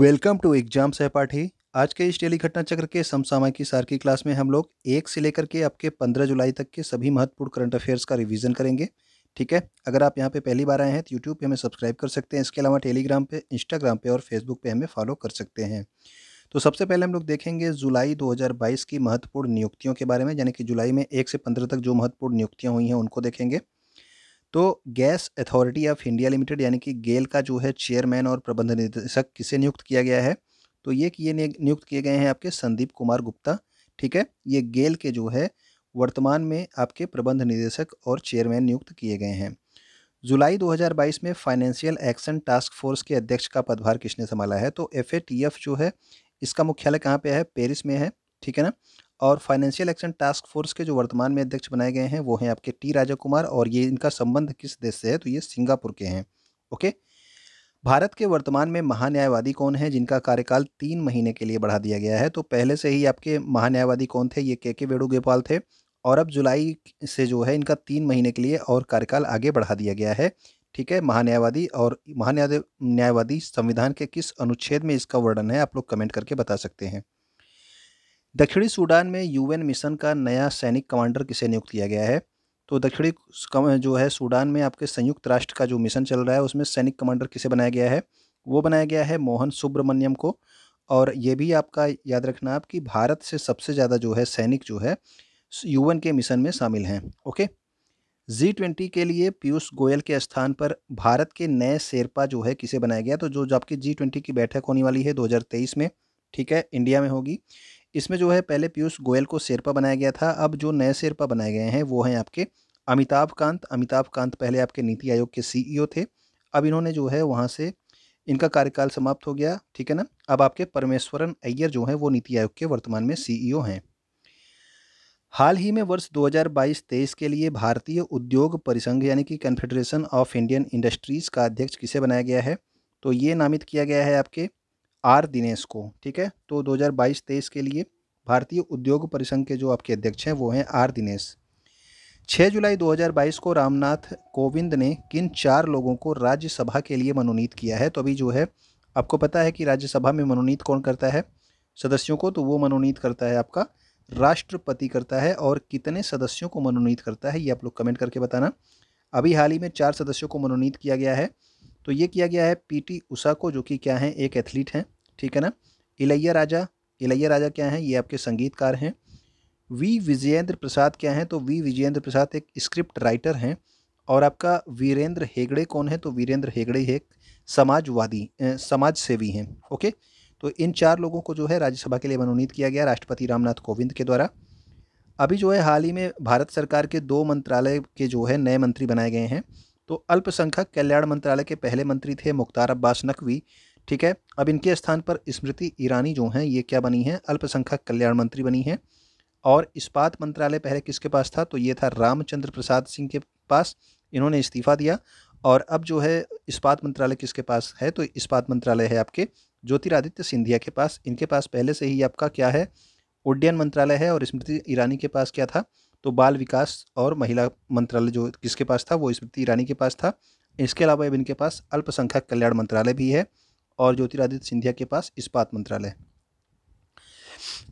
welcome to exam सहपाठी आज के इस डेली घटना चक्र के समसामयिक की सार की क्लास में हम लोग एक से लेकर के आपके पंद्रह जुलाई तक के सभी महत्वपूर्ण करंट अफेयर्स का रिवीजन करेंगे ठीक है अगर आप यहाँ पे पहली बार आए हैं तो यूट्यूब पे हमें सब्सक्राइब कर सकते हैं इसके अलावा टेलीग्राम पे इंस्टाग्राम पे और फेसबुक पे हमें फॉलो कर सकते हैं तो सबसे पहले हम लोग देखेंगे जुलाई 2022 की महत्वपूर्ण नियुक्तियों के बारे में यानी कि जुलाई में एक से पंद्रह तक जो महत्वपूर्ण नियुक्तियाँ हुई हैं उनको देखेंगे तो Gas Authority of India Limited यानी कि गेल का जो है चेयरमैन और प्रबंध निदेशक किसे नियुक्त किया गया है तो ये किए नियुक्त किए गए हैं आपके संदीप कुमार गुप्ता ठीक है ये गेल के जो है वर्तमान में आपके प्रबंध निदेशक और चेयरमैन नियुक्त किए गए हैं जुलाई 2022 में फाइनेंशियल एक्शन टास्क फोर्स के अध्यक्ष का पदभार किसने संभाला है तो एफ जो है इसका मुख्यालय कहाँ पे है पेरिस में है ठीक है ना और फाइनेंशियल एक्शन टास्क फोर्स के जो वर्तमान में अध्यक्ष बनाए गए हैं वो हैं आपके टी राजा कुमार और ये इनका संबंध किस देश से है तो ये सिंगापुर के हैं ओके भारत के वर्तमान में महान्यायवादी कौन है जिनका कार्यकाल तीन महीने के लिए बढ़ा दिया गया है तो पहले से ही आपके महान्यायवादी कौन थे ये के के वेणुगोपाल थे और अब जुलाई से जो है इनका तीन महीने के लिए और कार्यकाल आगे बढ़ा दिया गया है ठीक है महान्यायवादी और न्यायवादी संविधान के किस अनुच्छेद में इसका वर्णन है आप लोग कमेंट करके बता सकते हैं दक्षिणी सूडान में यूएन मिशन का नया सैनिक कमांडर किसे नियुक्त किया गया है तो दक्षिणी जो है सूडान में आपके संयुक्त राष्ट्र का जो मिशन चल रहा है उसमें सैनिक कमांडर किसे बनाया गया है वो बनाया गया है मोहन सुब्रमण्यम को और ये भी आपका याद रखना आप कि भारत से सबसे ज़्यादा जो है सैनिक जो है यूएन के मिशन में शामिल हैं ओके जी ट्वेंटी के लिए पीयूष गोयल के स्थान पर भारत के नए शेरपा जो है किसे बनाया गया तो जो जो आपकी जी ट्वेंटी की बैठक होने वाली है 2023 में ठीक है इंडिया में होगी इसमें जो है पहले पीयूष गोयल को शेरपा बनाया गया था अब जो नए शेरपा बनाए गए हैं वो हैं आपके अमिताभ कांत अमिताभ कांत पहले आपके नीति आयोग के सीईओ e थे अब इन्होंने जो है वहाँ से इनका कार्यकाल समाप्त हो गया ठीक है ना अब आपके परमेश्वरन अय्यर जो हैं वो नीति आयोग के वर्तमान में सी e हैं हाल ही में वर्ष 2022-23 के लिए भारतीय उद्योग परिसंघ यानी कि कन्फेडरेशन ऑफ इंडियन इंडस्ट्रीज़ का अध्यक्ष किसे बनाया गया है तो ये नामित किया गया है आपके आर दिनेश को ठीक है तो 2022-23 के लिए भारतीय उद्योग परिसंघ के जो आपके अध्यक्ष हैं वो हैं आर दिनेश 6 जुलाई 2022 को रामनाथ कोविंद ने किन चार लोगों को राज्यसभा के लिए मनोनीत किया है तो अभी जो है आपको पता है कि राज्यसभा में मनोनीत कौन करता है सदस्यों को तो वो मनोनीत करता है आपका राष्ट्रपति करता है और कितने सदस्यों को मनोनीत करता है ये आप लोग कमेंट करके बताना अभी हाल ही में चार सदस्यों को मनोनीत किया गया है तो ये किया गया है पी टी उषा को जो कि क्या है एक एथलीट हैं ठीक है ना इलैया राजा इलैया राजा क्या हैं ये आपके संगीतकार हैं वी विजयेंद्र प्रसाद क्या हैं तो वी विजयेंद्र प्रसाद एक स्क्रिप्ट राइटर हैं और आपका वीरेंद्र हेगड़े कौन है तो वीरेंद्र हेगड़े एक समाजवादी समाज सेवी हैं ओके तो इन चार लोगों को जो है राज्यसभा के लिए मनोनीत किया गया राष्ट्रपति रामनाथ कोविंद के द्वारा अभी जो है हाल ही में भारत सरकार के दो मंत्रालय के जो है नए मंत्री बनाए गए हैं तो अल्पसंख्यक कल्याण मंत्रालय के पहले मंत्री थे मुख्तार अब्बास नकवी ठीक है अब इनके स्थान पर स्मृति ईरानी जो हैं ये क्या बनी हैं अल्पसंख्यक कल्याण मंत्री बनी हैं और इस्पात मंत्रालय पहले किसके पास था तो ये था रामचंद्र प्रसाद सिंह के पास इन्होंने इस्तीफा दिया और अब जो है इस्पात मंत्रालय किसके पास है तो इस्पात मंत्रालय है आपके ज्योतिरादित्य सिंधिया के पास इनके पास पहले से ही आपका क्या है उड्डयन मंत्रालय है और स्मृति ईरानी के पास क्या था तो बाल विकास और महिला मंत्रालय जो किसके पास था वो स्मृति ईरानी के पास था इसके अलावा अब इनके पास अल्पसंख्यक कल्याण मंत्रालय भी है और ज्योतिरादित्य सिंधिया के पास इस्पात मंत्रालय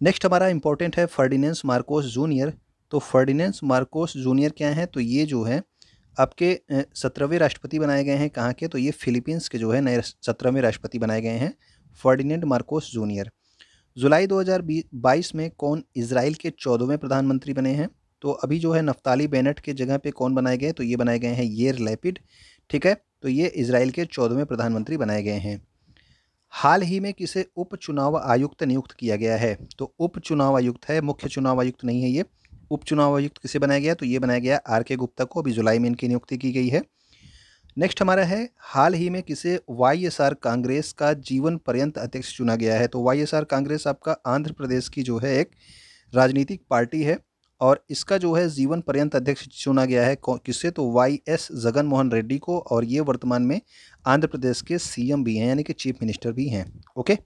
नेक्स्ट हमारा इंपॉर्टेंट है फर्डिनेंस मार्कोस जूनियर तो फर्डिनेंस मार्कोस जूनियर क्या हैं तो ये जो है आपके सत्रहवें राष्ट्रपति बनाए गए हैं कहाँ के तो ये फिलीपींस के जो है नए सत्रहवें राष्ट्रपति बनाए गए हैं फर्डिनेंड मार्कोस जूनियर जुलाई 2022 में कौन इसराइल के चौदहवें प्रधानमंत्री बने हैं तो अभी जो है नफ्ताली बेनेट के जगह पे कौन बनाए गए तो ये बनाए गए हैं येर लैपिड ठीक है तो ये इसराइल के चौदहवें प्रधानमंत्री बनाए गए हैं हाल ही में किसे उप चुनाव आयुक्त नियुक्त किया गया है तो उप चुनाव आयुक्त है मुख्य चुनाव आयुक्त नहीं है ये उप चुनाव आयुक्त किसे बनाया गया तो ये बनाया गया आर के गुप्ता को अभी जुलाई में इनकी नियुक्ति की गई है नेक्स्ट हमारा है हाल ही में किसे वाई एस आर कांग्रेस का जीवन पर्यंत अध्यक्ष चुना गया है तो वाई एस आर कांग्रेस आपका आंध्र प्रदेश की जो है एक राजनीतिक पार्टी है और इसका जो है जीवन पर्यंत अध्यक्ष चुना गया है किससे तो वाई एस जगन मोहन रेड्डी को और ये वर्तमान में आंध्र प्रदेश के सीएम भी हैं यानी कि चीफ मिनिस्टर भी हैं ओके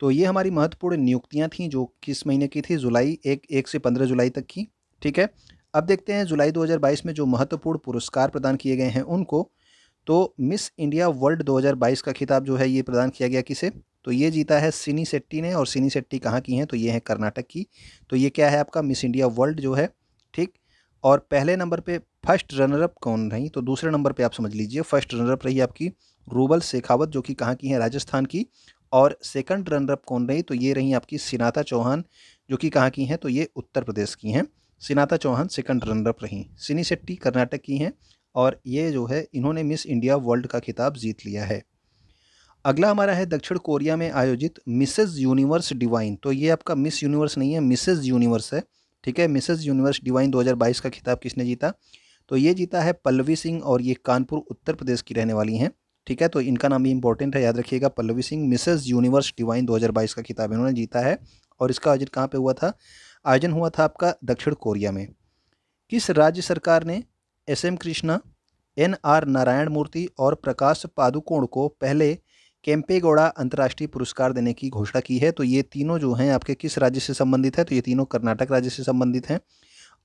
तो ये हमारी महत्वपूर्ण नियुक्तियां थीं जो किस महीने की थी जुलाई एक एक से पंद्रह जुलाई तक की ठीक है अब देखते हैं जुलाई दो में जो महत्वपूर्ण पुरस्कार प्रदान किए गए हैं उनको तो मिस इंडिया वर्ल्ड 2022 का खिताब जो है ये प्रदान किया गया किसे तो ये जीता है सिनी सेट्टी ने और सिनी सेट्टी कहाँ की हैं तो ये हैं कर्नाटक की तो ये क्या है आपका मिस इंडिया वर्ल्ड जो है ठीक और पहले नंबर पे फर्स्ट रनरअप कौन रही तो दूसरे नंबर पे आप समझ लीजिए फर्स्ट रनरअप रही आपकी रूबल शेखावत जो कि कहाँ की हैं राजस्थान की और सेकंड रनरअप कौन रही तो ये रही आपकी सिनाता चौहान जो कि कहाँ की हैं तो ये उत्तर प्रदेश की हैं सिनाता चौहान सेकंड रनरअप रहीं सिनी सेट्टी कर्नाटक की हैं और ये जो है इन्होंने मिस इंडिया वर्ल्ड का खिताब जीत लिया है अगला हमारा है दक्षिण कोरिया में आयोजित मिसेज यूनिवर्स डिवाइन तो ये आपका मिस यूनिवर्स नहीं है मिसेज यूनिवर्स है ठीक है मिसेज यूनिवर्स डिवाइन 2022 का खिताब किसने जीता तो ये जीता है पल्लवी सिंह और ये कानपुर उत्तर प्रदेश की रहने वाली हैं ठीक है तो इनका नाम भी इंपॉर्टेंट है याद रखिएगा Pallavi Singh Mrs Universe Divine 2022 का खिताब इन्होंने जीता है और इसका आयोजन कहाँ पर हुआ था आयोजन हुआ था आपका दक्षिण कोरिया में किस राज्य सरकार ने S M Krishna N R Narayana Murthy और प्रकाश पादुकोण को पहले गौड़ा अंतर्राष्ट्रीय पुरस्कार देने की घोषणा की है तो ये तीनों जो हैं आपके किस राज्य से संबंधित है तो ये तीनों कर्नाटक राज्य से संबंधित हैं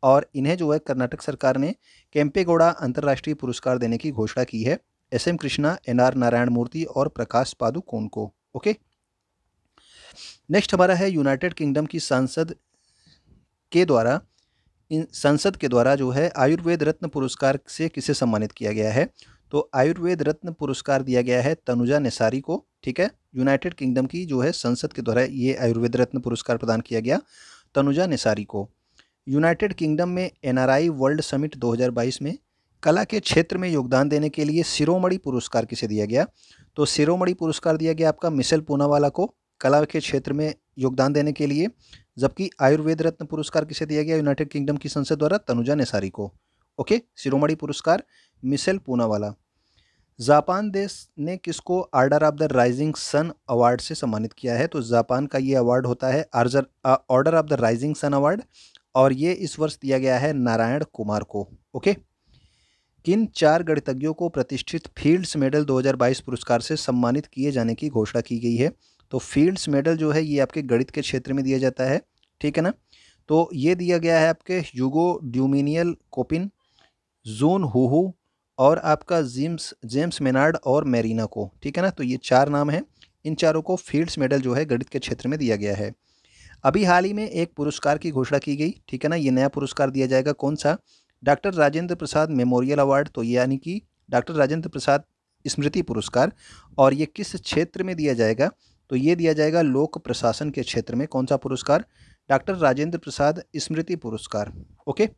और इन्हें जो है कर्नाटक सरकार ने गौड़ा अंतर्राष्ट्रीय पुरस्कार देने की घोषणा की है S M Krishna N R Narayana Murthy और प्रकाश पादुकोण को ओके नेक्स्ट हमारा है यूनाइटेड किंगडम की सांसद के द्वारा इन संसद के द्वारा जो है आयुर्वेद रत्न पुरस्कार से किसे सम्मानित किया गया है तो आयुर्वेद रत्न पुरस्कार दिया गया है तनुजा निसारी को ठीक है यूनाइटेड किंगडम की जो है संसद के द्वारा ये आयुर्वेद रत्न पुरस्कार प्रदान किया गया तनुजा निसारी को यूनाइटेड किंगडम में एनआरआई वर्ल्ड समिट 2022 में कला के क्षेत्र में योगदान देने के लिए सिरोमणि पुरस्कार किसे दिया गया तो सिरोमणि पुरस्कार दिया गया आपका मिसल पूनावाला को कला के क्षेत्र में योगदान देने के लिए जबकि आयुर्वेद रत्न पुरस्कार किसे दिया गया यूनाइटेड किंगडम की संसद द्वारा तनुजा नेसारी को ओके सिरोमणि पुरस्कार मिसेल पूनावाला जापान देश ने किसको Order of the Rising Sun award से सम्मानित किया है तो जापान का ये अवार्ड होता है आर्जर Order of the Rising Sun award और ये इस वर्ष दिया गया है नारायण कुमार को ओके किन चार गणितज्ञों को प्रतिष्ठित फील्ड्स मेडल 2022 पुरस्कार से सम्मानित किए जाने की घोषणा की गई है तो फील्ड्स मेडल जो है ये आपके गणित के क्षेत्र में दिया जाता है ठीक है ना तो ये दिया गया है आपके युगो ड्यूमिनियल कोपिन जून हुहू और आपका जेम्स जेम्स मेनार्ड और मेरीना को ठीक है ना तो ये चार नाम हैं इन चारों को फील्ड्स मेडल जो है गणित के क्षेत्र में दिया गया है अभी हाल ही में एक पुरस्कार की घोषणा की गई ठीक है ना ये नया पुरस्कार दिया जाएगा कौन सा doctor Rajendra Prasad memorial award तो यानी कि डॉक्टर राजेंद्र प्रसाद स्मृति पुरस्कार और ये किस क्षेत्र में दिया जाएगा तो ये दिया जाएगा लोक प्रशासन के क्षेत्र में कौन सा पुरस्कार डॉक्टर राजेंद्र प्रसाद स्मृति पुरस्कार ओके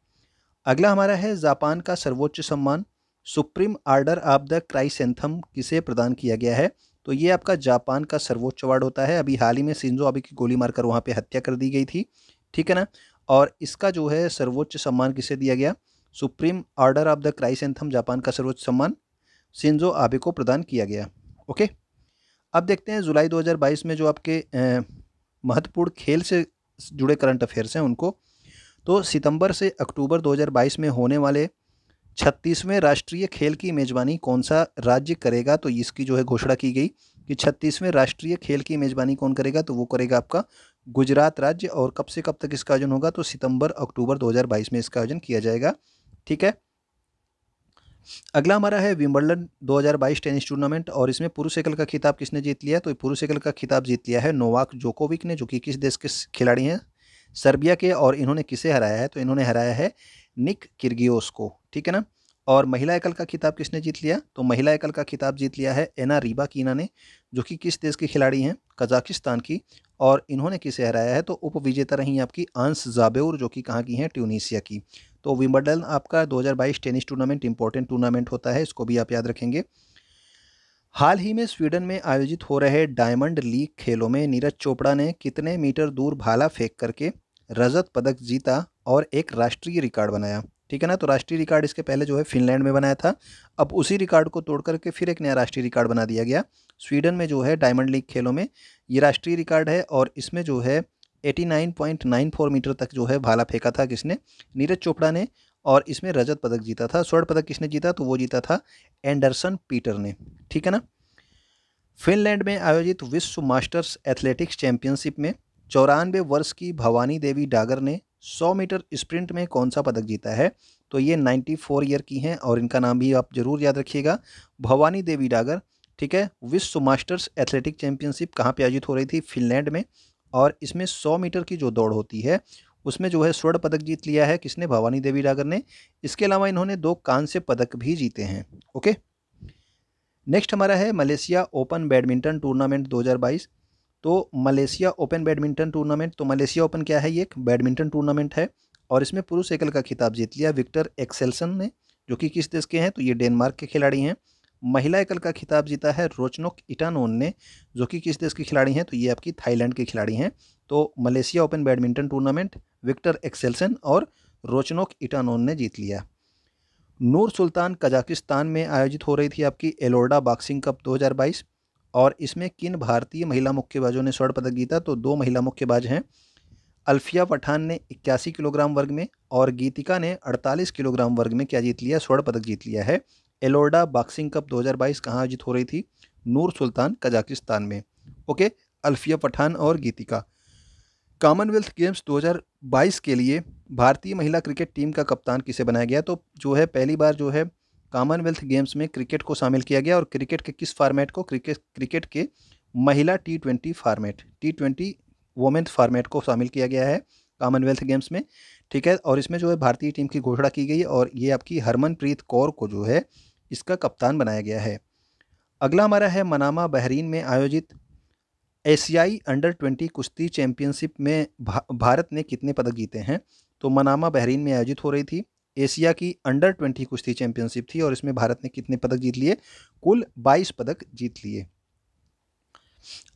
अगला हमारा है जापान का सर्वोच्च सम्मान Supreme Order of the Chrysanthemum किसे प्रदान किया गया है तो ये आपका जापान का सर्वोच्च अवार्ड होता है अभी हाल ही में सिंजो आबे की गोली मारकर वहाँ पे हत्या कर दी गई थी ठीक है ना और इसका जो है सर्वोच्च सम्मान किसे दिया गया Supreme Order of the Chrysanthemum Japan का सर्वोच्च सम्मान सिंजो आबे को प्रदान किया गया ओके अब देखते हैं जुलाई 2022 में जो आपके महत्वपूर्ण खेल से जुड़े करंट अफेयर्स हैं उनको तो सितंबर से अक्टूबर 2022 में होने वाले छत्तीसवें राष्ट्रीय खेल की मेज़बानी कौन सा राज्य करेगा तो इसकी जो है घोषणा की गई कि छत्तीसवें राष्ट्रीय खेल की मेज़बानी कौन करेगा तो वो करेगा आपका गुजरात राज्य और कब से कब तक इसका आयोजन होगा तो सितंबर अक्टूबर 2022 में इसका आयोजन किया जाएगा ठीक है अगला हमारा है विम्बलडन 2022 टेनिस टूर्नामेंट और इसमें पुरुष एकल का खिताब किसने जीत लिया तो पुरुष एकल का खिताब जीत लिया है नोवाक जोकोविक ने जो कि किस देश के खिलाड़ी हैं सर्बिया के और इन्होंने किसे हराया है तो इन्होंने हराया है निक किर्गियोस को ठीक है ना और महिला एकल का खिताब किसने जीत लिया तो महिला एकल का खिताब जीत लिया है एना रीबा कीना ने जो कि किस देश की खिलाड़ी हैं कजाकिस्तान की और इन्होंने किसे हराया है तो उप विजेता रहीं आपकी आंस जाबेर जो कि कहाँ की हैं ट्यूनीसिया की तो विम्बडन आपका 2022 टेनिस टूर्नामेंट इंपॉर्टेंट टूर्नामेंट होता है इसको भी आप याद रखेंगे हाल ही में स्वीडन में आयोजित हो रहे डायमंड लीग खेलों में नीरज चोपड़ा ने कितने मीटर दूर भाला फेंक करके रजत पदक जीता और एक राष्ट्रीय रिकॉर्ड बनाया ठीक है ना तो राष्ट्रीय रिकॉर्ड इसके पहले जो है फिनलैंड में बनाया था अब उसी रिकॉर्ड को तोड़ करके फिर एक नया राष्ट्रीय रिकॉर्ड बना दिया गया स्वीडन में जो है डायमंड लीग खेलों में ये राष्ट्रीय रिकॉर्ड है और इसमें जो है 89.94 मीटर तक जो है भाला फेंका था किसने नीरज चोपड़ा ने और इसमें रजत पदक जीता था स्वर्ण पदक किसने जीता तो वो जीता था एंडरसन पीटर ने ठीक है ना फिनलैंड में आयोजित विश्व मास्टर्स एथलेटिक्स चैंपियनशिप में चौरानवे वर्ष की भवानी देवी डागर ने सौ मीटर स्प्रिंट में कौन सा पदक जीता है तो ये नाइन्टी फोर ईयर की हैं और इनका नाम भी आप जरूर याद रखिएगा भवानी देवी डागर ठीक है विश्व मास्टर्स एथलेटिक चैंपियनशिप कहाँ पर आयोजित हो रही थी फिनलैंड में और इसमें सौ मीटर की जो दौड़ होती है उसमें जो है स्वर्ण पदक जीत लिया है किसने भवानी देवी डागर ने इसके अलावा इन्होंने दो कांस्य पदक भी जीते हैं ओके नेक्स्ट हमारा है मलेशिया ओपन बैडमिंटन टूर्नामेंट 2022 तो मलेशिया ओपन बैडमिंटन टूर्नामेंट तो मलेशिया ओपन क्या है ये एक बैडमिंटन टूर्नामेंट है और इसमें पुरुष एकल का खिताब जीत लिया विक्टर एक्सेल्सन ने जो कि किस देश के हैं तो ये डेनमार्क के खिलाड़ी हैं महिला एकल का खिताब जीता है रोचनोक इटानोन ने जो कि किस देश के खिलाड़ी हैं तो ये आपकी थाईलैंड के खिलाड़ी हैं तो Malaysia Open badminton tournament Viktor Axelsen और रोचनोक इटानोन ने जीत लिया नूर सुल्तान कजाकिस्तान में आयोजित हो रही थी आपकी एलोर्डा बॉक्सिंग कप दो और इसमें किन भारतीय महिला मुक्केबाजों ने स्वर्ण पदक जीता तो दो महिला मुक्केबाज हैं अल्फिया पठान ने इक्यासी किलोग्राम वर्ग में और गीतिका ने 48 किलोग्राम वर्ग में क्या जीत लिया स्वर्ण पदक जीत लिया है एलोडा बॉक्सिंग कप 2022 कहाँ आयोजित हो रही थी नूर सुल्तान कजाकिस्तान में ओके अल्फिया पठान और गीतिका कॉमनवेल्थ गेम्स 2022 के लिए भारतीय महिला क्रिकेट टीम का कप्तान किसे बनाया गया तो जो है पहली बार जो है कॉमनवेल्थ गेम्स में क्रिकेट को शामिल किया गया और क्रिकेट के किस फार्मेट को क्रिकेट क्रिकेट के महिला T twenty format T twenty women's format को शामिल किया गया है कॉमनवेल्थ गेम्स में ठीक है और इसमें जो है भारतीय टीम की घोषणा की गई और ये आपकी हरमनप्रीत कौर को जो है इसका कप्तान बनाया गया है अगला हमारा है मनामा बहरीन में आयोजित एशियाई अंडर ट्वेंटी कुश्ती चैंपियनशिप में भा, भारत ने कितने पदक जीते हैं तो मनामा बहरीन में आयोजित हो रही थी एशिया की अंडर ट्वेंटी कुश्ती चैंपियनशिप थी और इसमें भारत ने कितने पदक जीत लिए कुल बाईस पदक जीत लिए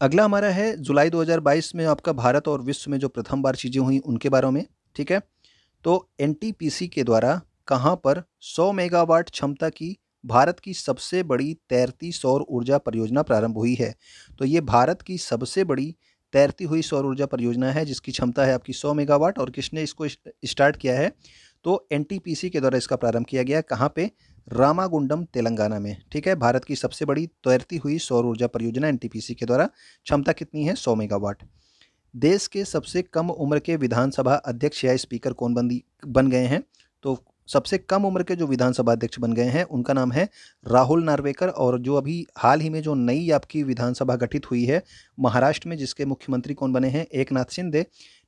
अगला हमारा है जुलाई 2022 में आपका भारत और विश्व में जो प्रथम बार चीज़ें हुई उनके बारे में ठीक है तो एन के द्वारा कहाँ पर 100 मेगावाट क्षमता की भारत की सबसे बड़ी तैरती सौर ऊर्जा परियोजना प्रारंभ हुई है तो ये भारत की सबसे बड़ी तैरती हुई सौर ऊर्जा परियोजना है जिसकी क्षमता है आपकी 100 मेगावाट और किसने इसको स्टार्ट किया है तो एन के द्वारा इसका प्रारंभ किया गया कहाँ पे रामागुंडम तेलंगाना में ठीक है भारत की सबसे बड़ी तैरती हुई सौर ऊर्जा परियोजना एनटीपीसी के द्वारा क्षमता कितनी है सौ मेगावाट देश के सबसे कम उम्र के विधानसभा अध्यक्ष या स्पीकर कौन बन बन गए हैं तो सबसे कम उम्र के जो विधानसभा अध्यक्ष बन गए हैं उनका नाम है राहुल नार्वेकर और जो अभी हाल ही में जो नई आपकी विधानसभा गठित हुई है महाराष्ट्र में जिसके मुख्यमंत्री कौन बने हैं एक नाथ शिंदे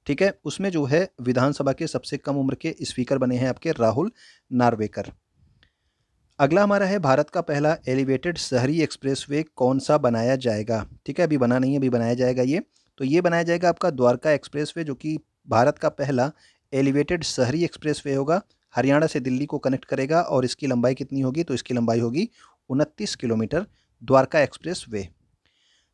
ठीक है उसमें जो है विधानसभा के सबसे कम उम्र के स्पीकर बने हैं आपके राहुल नार्वेकर अगला हमारा है भारत का पहला एलिवेटेड शहरी एक्सप्रेसवे कौन सा बनाया जाएगा ठीक है अभी बना नहीं है अभी बनाया जाएगा ये तो ये बनाया जाएगा आपका द्वारका एक्सप्रेसवे जो कि भारत का पहला एलिवेटेड शहरी एक्सप्रेसवे होगा हरियाणा से दिल्ली को कनेक्ट करेगा और इसकी लंबाई कितनी होगी तो इसकी लंबाई होगी उनतीस किलोमीटर द्वारका एक्सप्रेस वे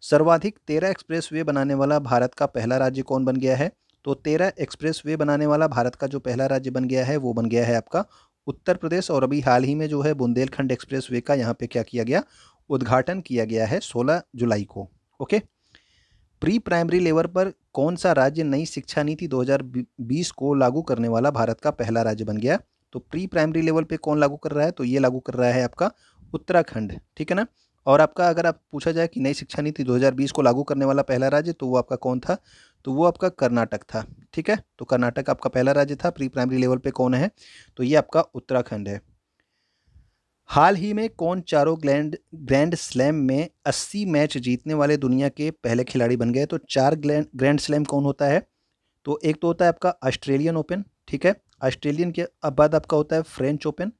सर्वाधिक तेरह एक्सप्रेस वे बनाने वाला भारत का पहला राज्य कौन बन गया है तो तेरह एक्सप्रेस वे बनाने वाला भारत का जो पहला राज्य बन गया है वो बन गया है आपका उत्तर प्रदेश और अभी हाल ही में जो है बुंदेलखंड एक्सप्रेस वे का यहाँ पे क्या किया गया उद्घाटन किया गया है 16 जुलाई को ओके प्री प्राइमरी लेवल पर कौन सा राज्य नई शिक्षा नीति 2020 को लागू करने वाला भारत का पहला राज्य बन गया तो प्री प्राइमरी लेवल पर कौन लागू कर रहा है तो ये लागू कर रहा है आपका उत्तराखंड ठीक है ना और आपका अगर आप पूछा जाए कि नई शिक्षा नीति 2020 को लागू करने वाला पहला राज्य तो वो आपका कौन था तो वो आपका कर्नाटक था ठीक है तो कर्नाटक आपका पहला राज्य था प्री प्राइमरी लेवल पे कौन है तो ये आपका उत्तराखंड है हाल ही में कौन चारों ग्लैंड ग्रैंड स्लैम में 80 मैच जीतने वाले दुनिया के पहले खिलाड़ी बन गए तो चार ग्लैंड ग्रैंड स्लैम कौन होता है तो एक तो होता है आपका ऑस्ट्रेलियन ओपन ठीक है ऑस्ट्रेलियन के बाद आपका होता है फ्रेंच ओपन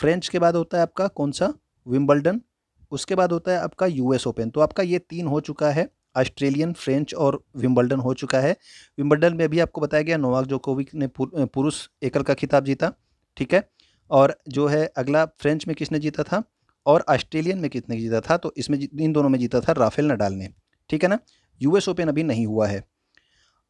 फ्रेंच के बाद होता है आपका कौन सा विम्बल्डन उसके बाद होता है आपका यूएस ओपन तो आपका ये तीन हो चुका है ऑस्ट्रेलियन फ्रेंच और विम्बल्डन हो चुका है विम्बल्डन में भी आपको बताया गया नोवाक जोकोविक ने पुरुष एकल का खिताब जीता ठीक है और जो है अगला फ्रेंच में किसने जीता था और ऑस्ट्रेलियन में किसने जीता था तो इसमें इन दोनों में जीता था राफेल नडाल ने ठीक है ना यूएस ओपन अभी नहीं हुआ है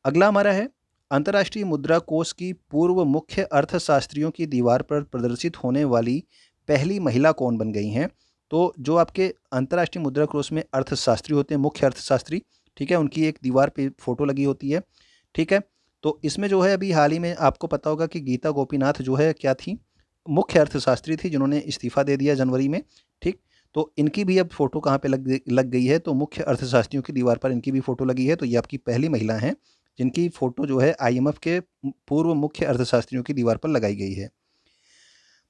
अगला हमारा है अंतर्राष्ट्रीय मुद्रा कोष की पूर्व मुख्य अर्थशास्त्रियों की दीवार पर प्रदर्शित होने वाली पहली महिला कौन बन गई हैं तो जो आपके अंतर्राष्ट्रीय मुद्रा क्रोश में अर्थशास्त्री होते हैं मुख्य अर्थशास्त्री ठीक है उनकी एक दीवार पे फोटो लगी होती है ठीक है तो इसमें जो है अभी हाल ही में आपको पता होगा कि गीता गोपीनाथ जो है क्या थी मुख्य अर्थशास्त्री थी जिन्होंने इस्तीफा दे दिया जनवरी में ठीक तो इनकी भी अब फ़ोटो कहाँ पर लग लग गई है तो मुख्य अर्थशास्त्रियों की दीवार पर इनकी भी फ़ोटो लगी है तो ये आपकी पहली महिला हैं जिनकी फ़ोटो जो है आईएमएफ के पूर्व मुख्य अर्थशास्त्रियों की दीवार पर लगाई गई है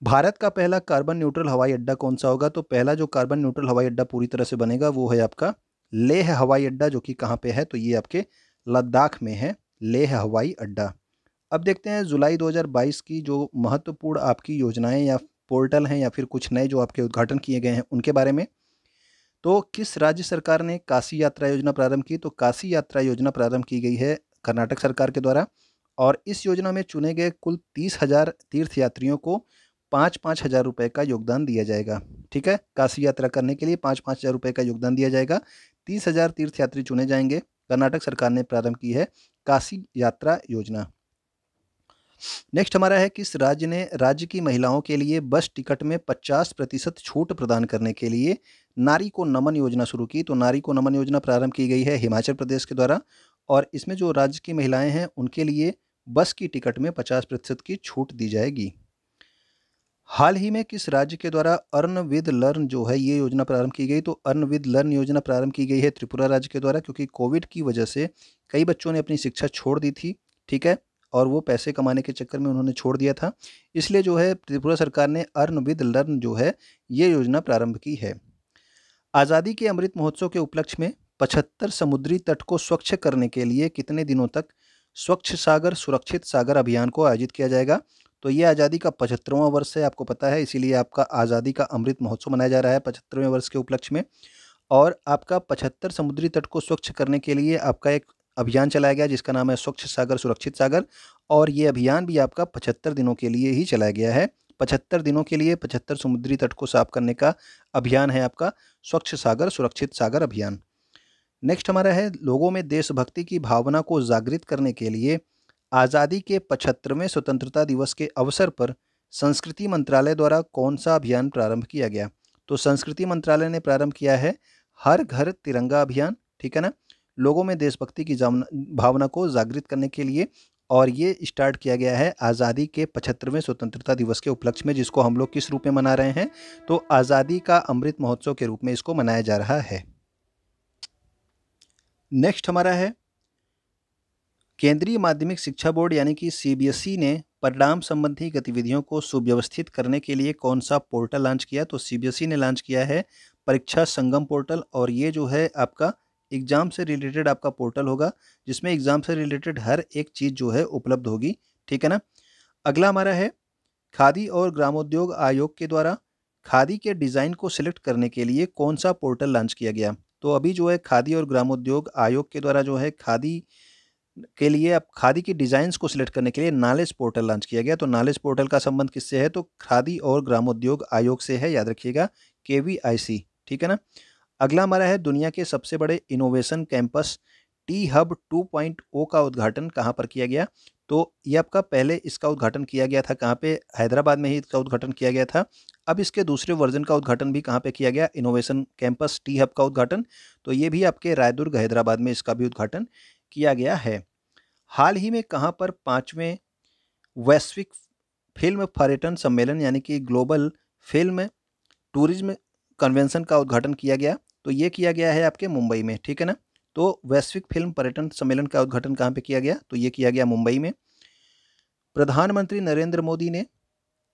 भारत का पहला कार्बन न्यूट्रल हवाई अड्डा कौन सा होगा तो पहला जो कार्बन न्यूट्रल हवाई अड्डा पूरी तरह से बनेगा वो है आपका लेह हवाई अड्डा जो कि कहाँ पे है तो ये आपके लद्दाख में है लेह हवाई अड्डा अब देखते हैं जुलाई 2022 की जो महत्वपूर्ण आपकी योजनाएं या पोर्टल हैं या फिर कुछ नए जो आपके उद्घाटन किए गए हैं उनके बारे में तो किस राज्य सरकार ने काशी यात्रा योजना प्रारंभ की तो काशी यात्रा योजना प्रारंभ की गई है कर्नाटक सरकार के द्वारा और इस योजना में चुने गए कुल तीस हज़ार तीर्थयात्रियों को पाँच पाँच हज़ार रुपये का योगदान दिया जाएगा ठीक है काशी यात्रा करने के लिए पाँच पाँच हज़ार रुपये का योगदान दिया जाएगा तीस हज़ार तीर्थयात्री चुने जाएंगे कर्नाटक सरकार ने प्रारंभ की है काशी यात्रा योजना नेक्स्ट हमारा है किस राज्य ने राज्य की महिलाओं के लिए बस टिकट में पचास प्रतिशत छूट प्रदान करने के लिए नारी को नमन योजना शुरू की तो नारी को नमन योजना प्रारंभ की गई है हिमाचल प्रदेश के द्वारा और इसमें जो राज्य की महिलाएं हैं उनके लिए बस की टिकट में पचास प्रतिशत की छूट दी जाएगी हाल ही में किस राज्य के द्वारा अर्न विद लर्न जो है ये योजना प्रारंभ की गई तो अर्न विद लर्न योजना प्रारंभ की गई है त्रिपुरा राज्य के द्वारा क्योंकि कोविड की वजह से कई बच्चों ने अपनी शिक्षा छोड़ दी थी ठीक है और वो पैसे कमाने के चक्कर में उन्होंने छोड़ दिया था इसलिए जो है त्रिपुरा सरकार ने अर्न विद लर्न जो है ये योजना प्रारंभ की है आज़ादी के अमृत महोत्सव के उपलक्ष्य में पचहत्तर समुद्री तट को स्वच्छ करने के लिए कितने दिनों तक स्वच्छ सागर सुरक्षित सागर अभियान को आयोजित किया जाएगा तो ये आज़ादी का पचहत्तरवां वर्ष है आपको पता है इसीलिए आपका आज़ादी का अमृत महोत्सव मनाया जा रहा है पचहत्तरवें वर्ष के उपलक्ष्य में और आपका पचहत्तर समुद्री तट को स्वच्छ करने के लिए आपका एक अभियान चलाया गया जिसका नाम है स्वच्छ सागर सुरक्षित सागर और ये अभियान भी आपका पचहत्तर दिनों के लिए ही चलाया गया है पचहत्तर दिनों के लिए पचहत्तर समुद्री तट को साफ करने का अभियान है आपका स्वच्छ सागर सुरक्षित सागर अभियान नेक्स्ट हमारा है लोगों में देशभक्ति की भावना को जागृत करने के लिए आज़ादी के पचहत्तरवें स्वतंत्रता दिवस के अवसर पर संस्कृति मंत्रालय द्वारा कौन सा अभियान प्रारंभ किया गया तो संस्कृति मंत्रालय ने प्रारंभ किया है हर घर तिरंगा अभियान ठीक है ना लोगों में देशभक्ति की भावना को जागृत करने के लिए और ये स्टार्ट किया गया है आज़ादी के पचहत्तरवें स्वतंत्रता दिवस के उपलक्ष्य में जिसको हम लोग किस रूप में मना रहे हैं तो आज़ादी का अमृत महोत्सव के रूप में इसको मनाया जा रहा है नेक्स्ट हमारा है केंद्रीय माध्यमिक शिक्षा बोर्ड यानी कि सीबीएसई e ने परिणाम संबंधी गतिविधियों को सुव्यवस्थित करने के लिए कौन सा पोर्टल लॉन्च किया तो सीबीएसई e ने लॉन्च किया है परीक्षा संगम पोर्टल और ये जो है आपका एग्ज़ाम से रिलेटेड आपका पोर्टल होगा जिसमें एग्ज़ाम से रिलेटेड हर एक चीज़ जो है उपलब्ध होगी ठीक है ना अगला हमारा है खादी और ग्रामोद्योग आयोग के द्वारा खादी के डिज़ाइन को सिलेक्ट करने के लिए कौन सा पोर्टल लॉन्च किया गया तो अभी जो है खादी और ग्रामोद्योग आयोग के द्वारा जो है खादी के लिए अब खादी की डिज़ाइंस को सिलेक्ट करने के लिए नॉलेज पोर्टल लॉन्च किया गया तो नॉलेज पोर्टल का संबंध किससे है तो खादी और ग्रामोद्योग आयोग से है याद रखिएगा के ठीक है ना अगला हमारा है दुनिया के सबसे बड़े इनोवेशन कैंपस टी हब 2.0 का उद्घाटन कहाँ पर किया गया तो ये आपका पहले इसका उद्घाटन किया गया था कहाँ पे हैदराबाद में ही इसका उद्घाटन किया गया था अब इसके दूसरे वर्जन का उद्घाटन भी कहाँ पे किया गया इनोवेशन कैंपस टी हब का उद्घाटन तो ये भी आपके रायदुर्ग हैदराबाद में इसका भी उद्घाटन किया गया है हाल ही में कहाँ पर पाँचवें वैश्विक फिल्म पर्यटन सम्मेलन यानी कि ग्लोबल फिल्म टूरिज्म कन्वेंशन का उद्घाटन किया गया तो ये किया गया है आपके मुंबई में ठीक है ना तो वैश्विक फिल्म पर्यटन सम्मेलन का उद्घाटन कहाँ पे किया गया तो ये किया गया मुंबई में प्रधानमंत्री नरेंद्र मोदी ने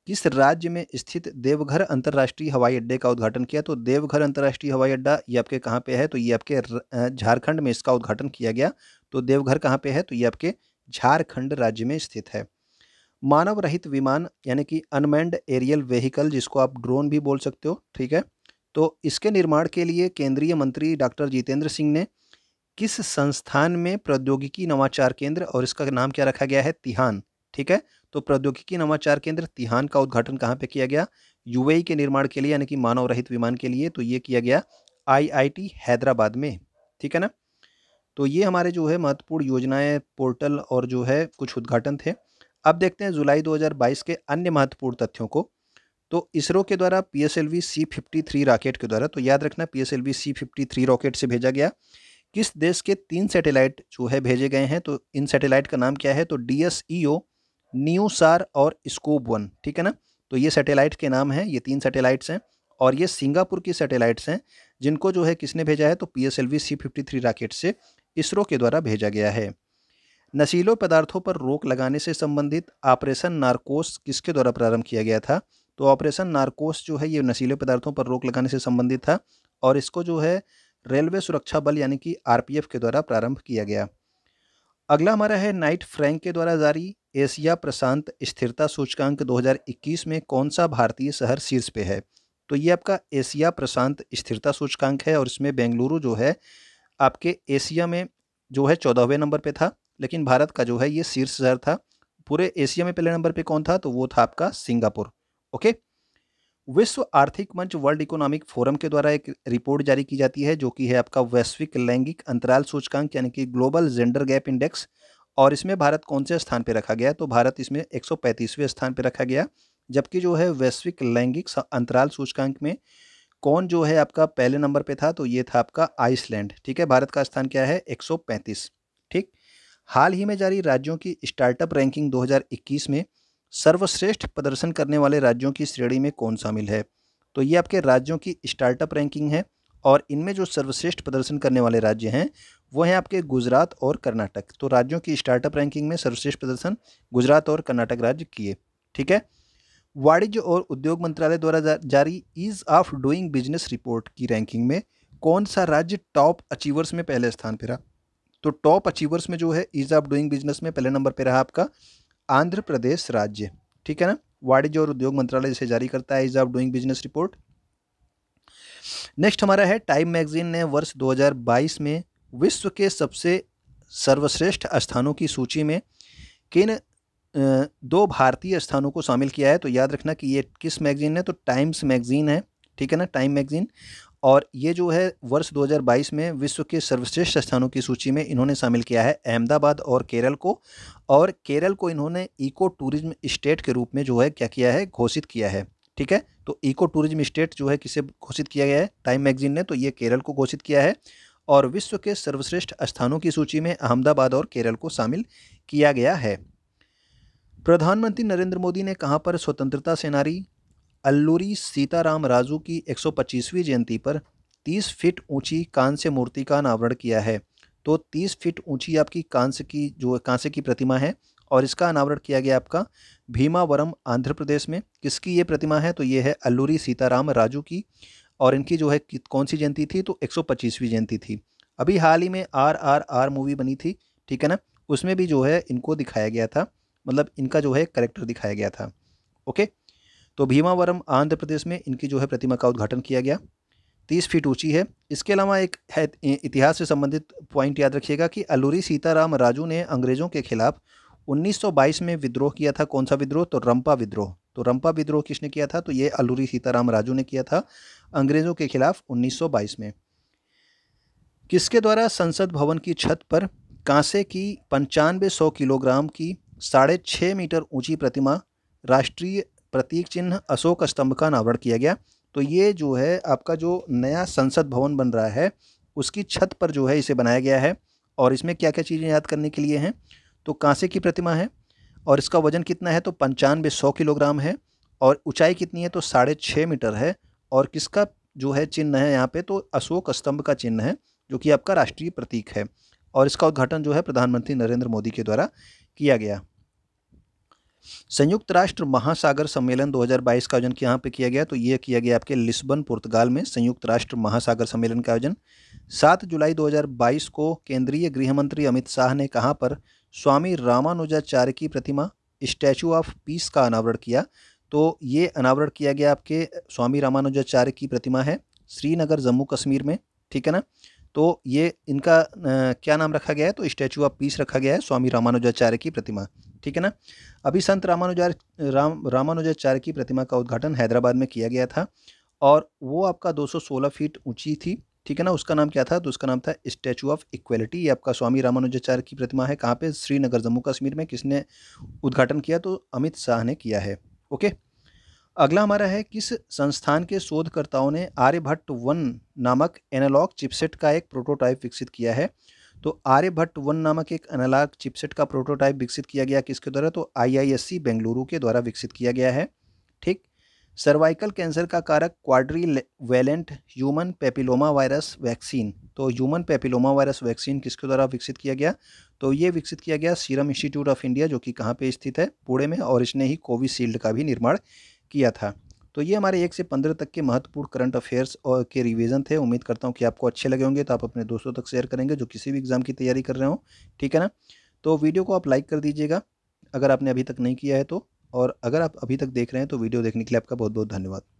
किस राज्य में स्थित देवघर अंतर्राष्ट्रीय हवाई अड्डे का उद्घाटन किया तो देवघर अंतर्राष्ट्रीय हवाई अड्डा ये आपके कहाँ पे है तो ये आपके झारखंड में इसका उद्घाटन किया गया तो देवघर कहाँ पे है तो ये आपके झारखंड राज्य में स्थित है मानव रहित विमान यानी कि अनमैंड एरियल व्हीकल जिसको आप ड्रोन भी बोल सकते हो ठीक है तो इसके निर्माण के लिए केंद्रीय मंत्री डॉक्टर जितेंद्र सिंह ने किस संस्थान में प्रौद्योगिकी नवाचार केंद्र और इसका नाम क्या रखा गया है तिहान ठीक है तो प्रौद्योगिकी नवाचार केंद्र तिहान का उद्घाटन कहाँ पे किया गया यूएई e के निर्माण के लिए यानी कि मानव रहित विमान के लिए तो ये किया गया आईआईटी हैदराबाद में ठीक है ना तो ये हमारे जो है महत्वपूर्ण योजनाएं पोर्टल और जो है कुछ उद्घाटन थे अब देखते हैं जुलाई 2022 के अन्य महत्वपूर्ण तथ्यों को तो इसरो के द्वारा P S L V C fifty three rocket के द्वारा तो याद रखना P S L V C fifty three rocket से भेजा गया किस देश के तीन सैटेलाइट जो है भेजे गए हैं तो इन सैटेलाइट का नाम क्या है तो डी एस ई न्यू सार और स्कोप वन ठीक है ना तो ये सैटेलाइट के नाम हैं ये तीन सैटेलाइट्स हैं और ये सिंगापुर की सैटेलाइट्स हैं जिनको जो है किसने भेजा है तो P S L V C fifty three rocket से इसरो के द्वारा भेजा गया है नशीलों पदार्थों पर रोक लगाने से संबंधित ऑपरेशन नार्कोस किसके द्वारा प्रारंभ किया गया था तो ऑपरेशन नार्कोस जो है ये नशीले पदार्थों पर रोक लगाने से संबंधित था और इसको जो है रेलवे सुरक्षा बल यानी कि आरपीएफ के द्वारा प्रारंभ किया गया अगला हमारा है नाइट फ्रैंक के द्वारा जारी एशिया प्रशांत स्थिरता सूचकांक 2021 में कौन सा भारतीय शहर शीर्ष पे है तो ये आपका एशिया प्रशांत स्थिरता सूचकांक है और इसमें बेंगलुरु जो है आपके एशिया में जो है चौदहवें नंबर पे था लेकिन भारत का जो है ये शीर्ष शहर था पूरे एशिया में पहले नंबर पे कौन था तो वो था आपका सिंगापुर ओके विश्व आर्थिक मंच वर्ल्ड इकोनॉमिक फोरम के द्वारा एक रिपोर्ट जारी की जाती है जो कि है आपका वैश्विक लैंगिक अंतराल सूचकांक यानी कि ग्लोबल जेंडर गैप इंडेक्स और इसमें भारत कौन से स्थान पर रखा गया तो भारत इसमें एक स्थान पर रखा गया जबकि जो है वैश्विक लैंगिक अंतराल सूचकांक में कौन जो है आपका पहले नंबर पे था तो ये था आपका आइसलैंड ठीक है भारत का स्थान क्या है 135 ठीक हाल ही में जारी राज्यों की स्टार्टअप रैंकिंग 2021 में सर्वश्रेष्ठ प्रदर्शन करने वाले राज्यों की श्रेणी में कौन शामिल है तो ये आपके राज्यों की स्टार्टअप रैंकिंग है और इनमें जो सर्वश्रेष्ठ प्रदर्शन करने वाले राज्य हैं वो हैं आपके गुजरात और कर्नाटक तो राज्यों की स्टार्टअप रैंकिंग में सर्वश्रेष्ठ प्रदर्शन गुजरात और कर्नाटक राज्य किए ठीक है वाणिज्य और उद्योग मंत्रालय द्वारा जारी ease of doing business report की रैंकिंग में कौन सा राज्य टॉप अचीवर्स में पहले स्थान पर रहा तो टॉप अचीवर्स में जो है ईज़ ऑफ डूइंग बिजनेस में पहले नंबर पर रहा आपका आंध्र प्रदेश राज्य ठीक है ना वाणिज्य और उद्योग मंत्रालय जिसे जारी करता है ease of doing business report next हमारा है टाइम मैगजीन ने वर्ष 2022 में विश्व के सबसे सर्वश्रेष्ठ स्थानों की सूची में किन दो भारतीय स्थानों को शामिल किया है तो याद रखना कि ये किस मैगज़ीन है तो टाइम्स मैगज़ीन है ठीक है ना टाइम मैगज़ीन और ये जो है वर्ष 2022 में विश्व के सर्वश्रेष्ठ स्थानों की सूची में इन्होंने शामिल किया है अहमदाबाद और केरल को और केरल को इन्होंने इको टूरिज्म स्टेट के रूप में जो है क्या किया है घोषित किया है ठीक है तो इको टूरिज्म स्टेट जो है किसे घोषित किया गया है टाइम मैगजीन ने तो ये केरल को घोषित किया है और विश्व के सर्वश्रेष्ठ स्थानों की सूची में अहमदाबाद और केरल को शामिल किया गया है प्रधानमंत्री नरेंद्र मोदी ने कहाँ पर स्वतंत्रता सेनारी अल्लूरी सीताराम राजू की 125वीं जयंती पर 30 फीट ऊंची कांस्य मूर्ति का अनावरण किया है तो 30 फीट ऊंची आपकी कांस्य की जो कांस्य की प्रतिमा है और इसका अनावरण किया गया आपका भीमावरम आंध्र प्रदेश में किसकी ये प्रतिमा है तो ये है अल्लूरी सीताराम राजू की और इनकी जो है कौन सी जयंती थी तो 125वीं जयंती थी अभी हाल ही में आर आर आर मूवी बनी थी ठीक है ना उसमें भी जो है इनको दिखाया गया था मतलब इनका जो है करेक्टर दिखाया गया था ओके तो भीमावरम आंध्र प्रदेश में इनकी जो है प्रतिमा का उद्घाटन किया गया तीस फीट ऊंची है इसके अलावा एक है इतिहास से संबंधित पॉइंट याद रखिएगा कि अलूरी सीताराम राजू ने अंग्रेज़ों के खिलाफ 1922 में विद्रोह किया था कौन सा विद्रोह तो रंपा विद्रोह तो रंपा विद्रोह किसने किया था तो ये अलूरी सीताराम राजू ने किया था अंग्रेज़ों के खिलाफ 1922 में किसके द्वारा संसद भवन की छत पर कांसे की पंचानवे सौ किलोग्राम की साढ़े छः मीटर ऊंची प्रतिमा राष्ट्रीय प्रतीक चिन्ह अशोक स्तंभ का अनावरण किया गया तो ये जो है आपका जो नया संसद भवन बन रहा है उसकी छत पर जो है इसे बनाया गया है और इसमें क्या क्या चीज़ें याद करने के लिए हैं तो कांसे की प्रतिमा है और इसका वजन कितना है तो पंचानवे सौ किलोग्राम है और ऊंचाई कितनी है तो साढ़े छः मीटर है और किसका जो है चिन्ह है यहाँ पे तो अशोक स्तंभ का चिन्ह है जो कि आपका राष्ट्रीय प्रतीक है और इसका उद्घाटन जो है प्रधानमंत्री नरेंद्र मोदी के द्वारा किया गया संयुक्त राष्ट्र महासागर सम्मेलन 2022 का आयोजन यहाँ पे किया गया तो यह किया गया आपके लिस्बन पुर्तगाल में संयुक्त राष्ट्र महासागर सम्मेलन का आयोजन 7 जुलाई 2022 को केंद्रीय गृह मंत्री अमित शाह ने कहाँ पर स्वामी रामानुजाचार्य की प्रतिमा स्टैचू ऑफ पीस का अनावरण किया तो ये अनावरण किया गया आपके स्वामी रामानुजाचार्य की प्रतिमा है श्रीनगर जम्मू कश्मीर में ठीक है ना तो ये इनका क्या नाम रखा गया है तो स्टैचू ऑफ पीस रखा गया है स्वामी रामानुजाचार्य की प्रतिमा ठीक है ना अभी संत रामानुजाचार्य राम रामानुजाचार्य की प्रतिमा का उद्घाटन हैदराबाद में किया गया था और वो आपका 216 फीट ऊंची थी ठीक है ना उसका नाम क्या था तो उसका नाम था स्टैचू ऑफ इक्वलिटी ये आपका स्वामी रामानुजाचार्य की प्रतिमा है कहाँ पे श्रीनगर जम्मू कश्मीर में किसने उद्घाटन किया तो अमित शाह ने किया है ओके अगला हमारा है किस संस्थान के शोधकर्ताओं ने आर्यभट्ट वन नामक एनालॉग चिपसेट का एक प्रोटोटाइप विकसित किया है तो आर्यभट्ट वन नामक एक एनालॉग चिपसेट का प्रोटोटाइप विकसित किया गया किसके द्वारा तो आईआईएससी बेंगलुरु के द्वारा विकसित किया गया है ठीक सर्वाइकल कैंसर का कारक quadrivalent human papilloma virus vaccine तो ह्यूमन पेपिलोमा वायरस वैक्सीन किसके द्वारा विकसित किया गया तो ये विकसित किया गया सीरम इंस्टीट्यूट ऑफ इंडिया जो कि कहाँ पे स्थित है पुणे में और इसने ही कोविशील्ड का भी निर्माण किया था तो ये हमारे एक से पंद्रह तक के महत्वपूर्ण करंट अफेयर्स और के रिवीजन थे उम्मीद करता हूँ कि आपको अच्छे लगे होंगे तो आप अपने दोस्तों तक शेयर करेंगे जो किसी भी एग्ज़ाम की तैयारी कर रहे हो ठीक है ना तो वीडियो को आप लाइक कर दीजिएगा अगर आपने अभी तक नहीं किया है तो और अगर आप अभी तक देख रहे हैं तो वीडियो देखने के लिए आपका बहुत बहुत धन्यवाद